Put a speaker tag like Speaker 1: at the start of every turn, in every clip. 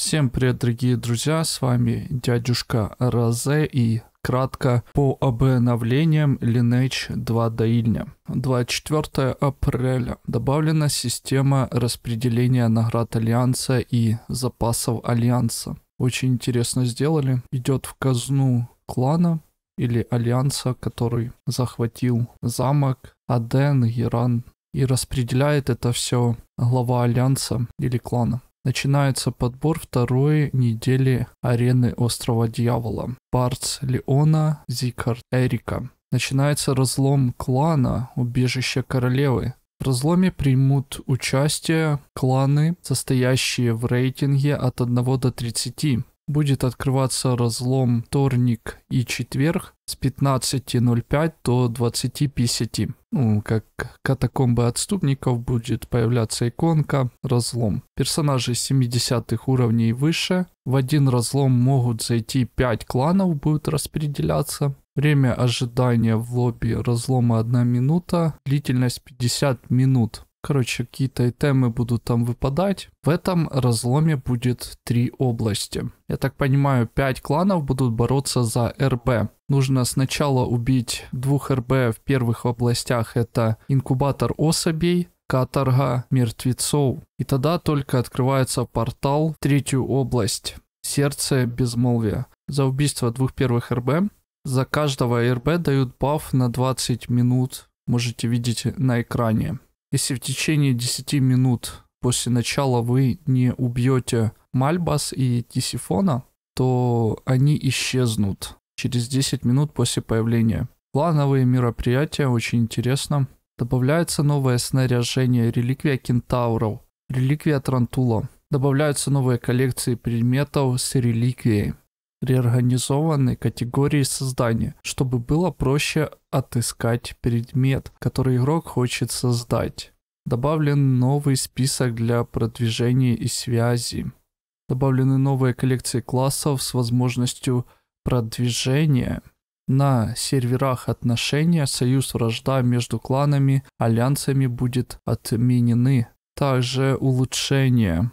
Speaker 1: Всем привет, дорогие друзья, с вами дядюшка Розе и кратко по обновлениям Lineage 2 доильня. 24 апреля добавлена система распределения наград Альянса и запасов Альянса. Очень интересно сделали. Идет в казну клана или Альянса, который захватил замок Аден, Иран и распределяет это все глава Альянса или клана. Начинается подбор второй недели арены Острова Дьявола. Барц Леона, Зикард Эрика. Начинается разлом клана Убежище Королевы. В разломе примут участие кланы, состоящие в рейтинге от 1 до 30 будет открываться разлом вторник и четверг с 15.05 до 20.50. Ну, как катакомбы отступников будет появляться иконка «Разлом». Персонажи 70 уровней выше. В один разлом могут зайти 5 кланов, будут распределяться. Время ожидания в лобби разлома 1 минута, длительность 50 минут. Короче, какие-то темы будут там выпадать. В этом разломе будет три области. Я так понимаю, пять кланов будут бороться за РБ. Нужно сначала убить двух РБ в первых областях. Это инкубатор особей, каторга мертвецов. И тогда только открывается портал в третью область. Сердце безмолвия. За убийство двух первых РБ за каждого РБ дают баф на 20 минут. Можете видеть на экране. Если в течение 10 минут после начала вы не убьете Мальбас и Тисифона, то они исчезнут через 10 минут после появления. Плановые мероприятия очень интересно. Добавляется новое снаряжение реликвия кентавров, реликвия Трантула. Добавляются новые коллекции предметов с реликвией реорганизованы категории создания, чтобы было проще отыскать предмет, который игрок хочет создать. Добавлен новый список для продвижения и связи. Добавлены новые коллекции классов с возможностью продвижения. На серверах отношения союз вражда между кланами, альянсами будет отменены. Также улучшения.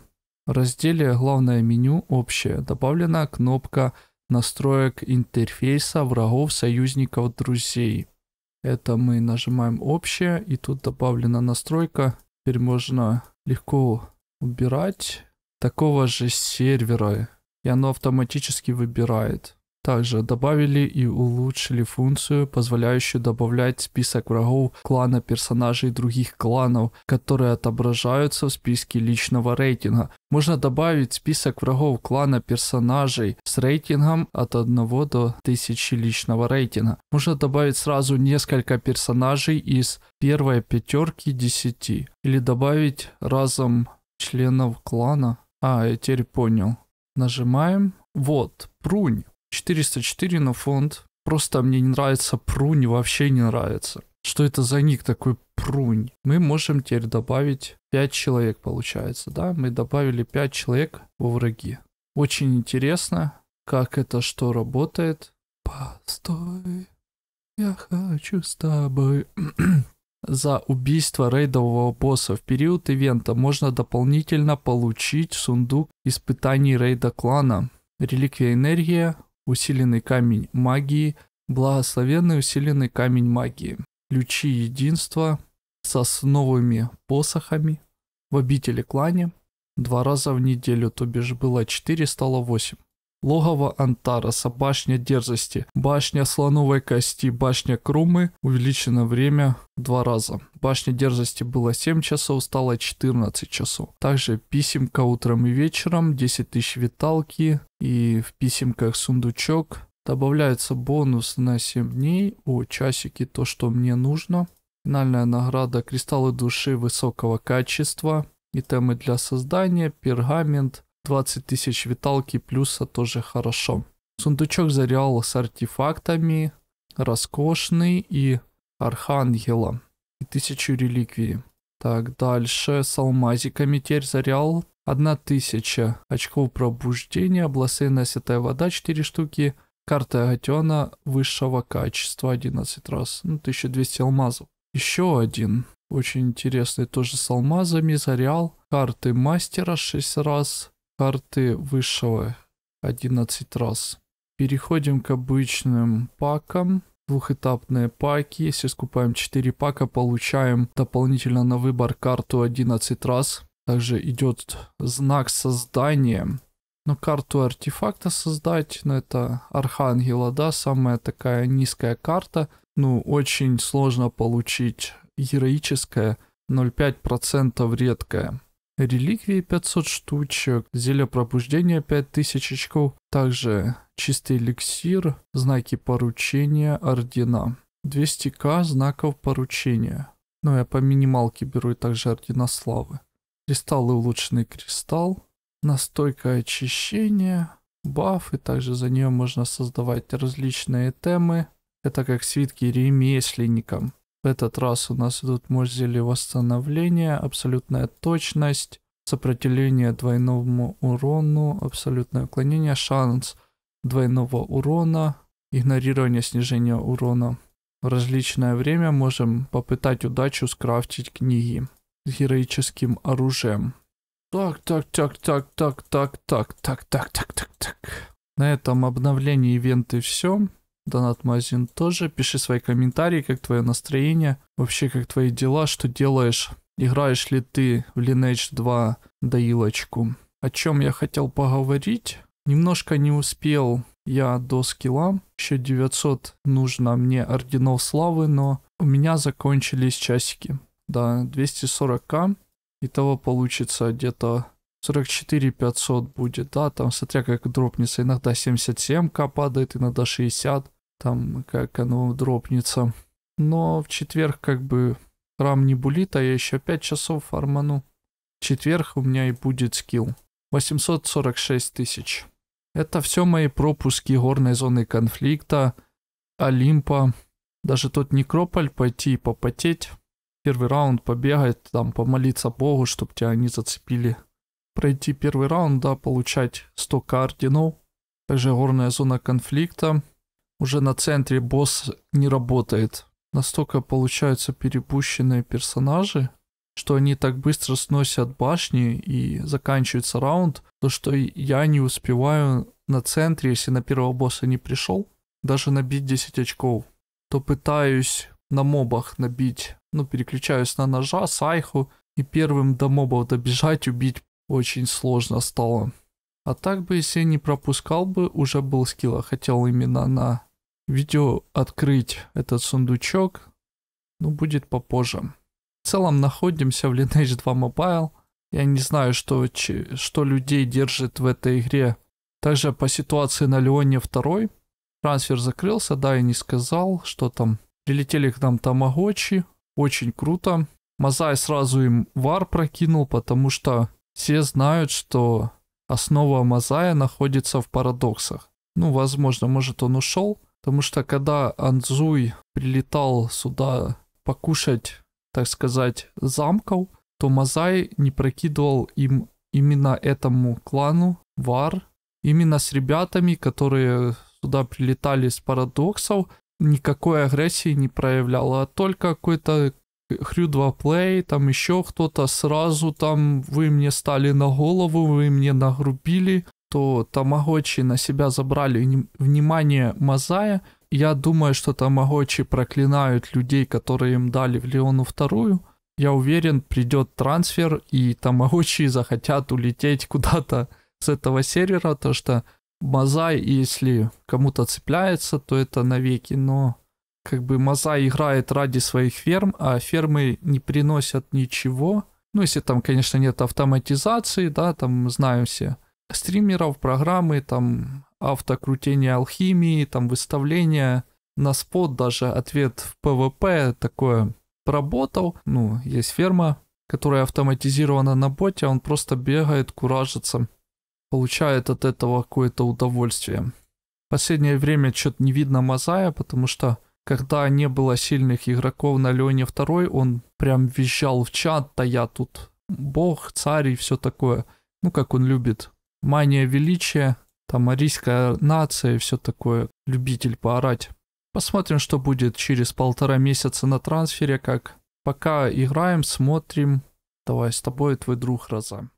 Speaker 1: В разделе «Главное меню. Общее» добавлена кнопка настроек интерфейса врагов, союзников, друзей. Это мы нажимаем «Общее» и тут добавлена настройка. Теперь можно легко убирать такого же сервера и оно автоматически выбирает. Также добавили и улучшили функцию, позволяющую добавлять список врагов клана персонажей других кланов, которые отображаются в списке личного рейтинга. Можно добавить список врагов клана персонажей с рейтингом от 1 до 1000 личного рейтинга. Можно добавить сразу несколько персонажей из первой пятерки 10 или добавить разом членов клана. А, я теперь понял. Нажимаем. Вот, прунь. 404, на фонд просто мне не нравится, прунь вообще не нравится. Что это за ник такой прунь? Мы можем теперь добавить 5 человек, получается, да? Мы добавили 5 человек во враги. Очень интересно, как это что работает. Постой, я хочу с тобой. За убийство рейдового босса в период ивента можно дополнительно получить сундук испытаний рейда клана. Реликвия энергия, усиленный камень магии, благословенный усиленный камень магии, ключи единства с основными посохами в обители клане два раза в неделю, то бишь было 4, стало 8. Логово Антараса, башня дерзости, башня слоновой кости, башня Крумы, увеличено время два раза. Башня дерзости было 7 часов, стало 14 часов. Также писемка утром и вечером, 10 тысяч виталки и в писемках сундучок. Добавляется бонус на 7 дней, о, часики, то, что мне нужно. Финальная награда, кристаллы души высокого качества, итемы для создания, пергамент, 20 тысяч виталки плюса тоже хорошо. Сундучок за с артефактами, роскошный и архангела и тысячу реликвий. Так, дальше с алмазиками теперь за реал 1000 очков пробуждения, бласейная святая вода 4 штуки, карта агатиона высшего качества 11 раз, ну 1200 алмазов. Еще один, очень интересный тоже с алмазами, за карты мастера 6 раз, Карты высшего 11 раз. Переходим к обычным пакам. Двухэтапные паки. Если скупаем 4 пака, получаем дополнительно на выбор карту 11 раз. Также идет знак создания. Но карту артефакта создать, ну это Архангела, да, самая такая низкая карта. Ну, очень сложно получить героическое, 0,5% редкое. Реликвии 500 штучек, зелье пробуждения 5000 очков, также чистый эликсир, знаки поручения, ордена. 200к знаков поручения. Но ну, я по минималке беру и также ордена славы. Кристаллы улучшенный кристалл, настойка очищения, баф, и также за нее можно создавать различные темы. Это как свитки ремесленникам. В этот раз у нас идут мозели восстановления, абсолютная точность, сопротивление двойному урону, абсолютное уклонение, шанс двойного урона, игнорирование снижения урона. В различное время можем попытать удачу скрафтить книги с героическим оружием. Так, так, так, так, так, так, так, так, так, так, так, так. На этом обновлении ивенты все. Донат Мазин тоже. Пиши свои комментарии, как твое настроение, вообще как твои дела, что делаешь. Играешь ли ты в Lineage 2 доилочку? О чем я хотел поговорить? Немножко не успел я до скилла. Еще 900 нужно мне орденов славы, но у меня закончились часики. Да, 240к. Итого получится где-то 44 500 будет, да, там смотря как дропнется. Иногда 77к падает, иногда 60 там как оно дропнется. Но в четверг как бы рам не булит, а я еще 5 часов фарману. В четверг у меня и будет скилл. 846 тысяч. Это все мои пропуски горной зоны конфликта, Олимпа, даже тот некрополь, пойти и попотеть. Первый раунд побегать, там помолиться Богу, чтобы тебя не зацепили. Пройти первый раунд, да, получать 100 кардинов. Также горная зона конфликта, уже на центре босс не работает. Настолько получаются перепущенные персонажи, что они так быстро сносят башни и заканчивается раунд, то что я не успеваю на центре, если на первого босса не пришел, даже набить 10 очков, то пытаюсь на мобах набить, ну переключаюсь на ножа, сайху, и первым до мобов добежать, убить очень сложно стало. А так бы, если не пропускал бы, уже был скилл, а хотел именно на видео открыть этот сундучок, ну, будет попозже. В целом находимся в Lineage 2 Mobile. Я не знаю, что, что людей держит в этой игре. Также по ситуации на Леоне 2. Трансфер закрылся, да, я не сказал, что там. Прилетели к нам Тамагочи. Очень круто. Мазай сразу им вар прокинул, потому что все знают, что основа Мазая находится в парадоксах. Ну, возможно, может он ушел, Потому что когда Анзуй прилетал сюда покушать, так сказать, замков, то Мазай не прокидывал им именно этому клану, Вар, именно с ребятами, которые сюда прилетали с парадоксов, никакой агрессии не проявлял, а только какой-то хрю плей, там еще кто-то сразу там вы мне стали на голову, вы мне нагрубили, что Тамагочи на себя забрали внимание Мазая. Я думаю, что Тамагочи проклинают людей, которые им дали в Леону вторую. Я уверен, придет трансфер, и Тамагочи захотят улететь куда-то с этого сервера, то что Мазай, если кому-то цепляется, то это навеки, но как бы Мазай играет ради своих ферм, а фермы не приносят ничего. Ну, если там, конечно, нет автоматизации, да, там знаем все стримеров, программы, там автокрутение алхимии, там выставление на спот, даже ответ в ПВП такое поработал. Ну, есть ферма, которая автоматизирована на боте, он просто бегает, куражится, получает от этого какое-то удовольствие. В последнее время что-то не видно Мазая, потому что когда не было сильных игроков на Леоне 2, он прям визжал в чат, да я тут бог, царь и все такое. Ну, как он любит мания величия, там арийская нация и все такое, любитель поорать. Посмотрим, что будет через полтора месяца на трансфере, как пока играем, смотрим. Давай, с тобой твой друг Роза.